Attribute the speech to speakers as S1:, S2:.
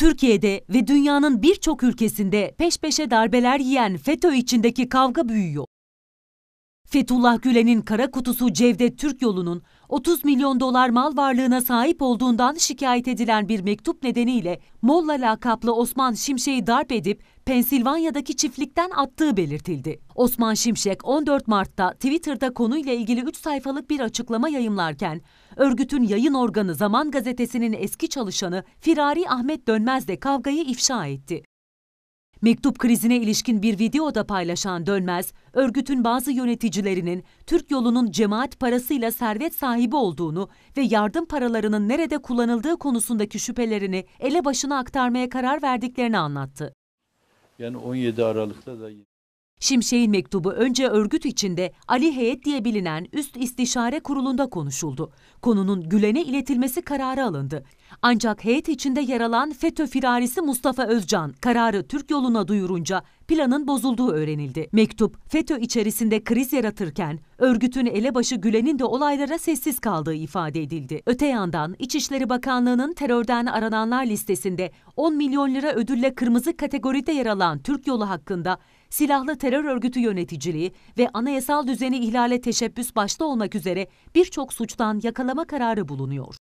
S1: Türkiye'de ve dünyanın birçok ülkesinde peş peşe darbeler yiyen FETÖ içindeki kavga büyüyor. Fethullah Gülen'in kara kutusu Cevdet Türk yolunun 30 milyon dolar mal varlığına sahip olduğundan şikayet edilen bir mektup nedeniyle Molla lakaplı Osman Şimşek'i darp edip Pensilvanya'daki çiftlikten attığı belirtildi. Osman Şimşek 14 Mart'ta Twitter'da konuyla ilgili 3 sayfalık bir açıklama yayımlarken örgütün yayın organı Zaman Gazetesi'nin eski çalışanı Firari Ahmet Dönmez de kavgayı ifşa etti. Mektup krizine ilişkin bir videoda da paylaşan Dönmez, örgütün bazı yöneticilerinin Türk yolunun cemaat parasıyla servet sahibi olduğunu ve yardım paralarının nerede kullanıldığı konusundaki şüphelerini ele başına aktarmaya karar verdiklerini anlattı.
S2: Yani 17 Aralık'ta da
S1: Şimşek'in mektubu önce örgüt içinde Ali Heyet diye bilinen Üst İstişare Kurulu'nda konuşuldu. Konunun Gülen'e iletilmesi kararı alındı. Ancak heyet içinde yer alan FETÖ firarisi Mustafa Özcan kararı Türk yoluna duyurunca planın bozulduğu öğrenildi. Mektup, FETÖ içerisinde kriz yaratırken örgütün elebaşı Gülen'in de olaylara sessiz kaldığı ifade edildi. Öte yandan İçişleri Bakanlığı'nın terörden arananlar listesinde 10 milyon lira ödülle kırmızı kategoride yer alan Türk yolu hakkında silahlı terör örgütü yöneticiliği ve anayasal düzeni ihlale teşebbüs başta olmak üzere birçok suçtan yakalama kararı bulunuyor.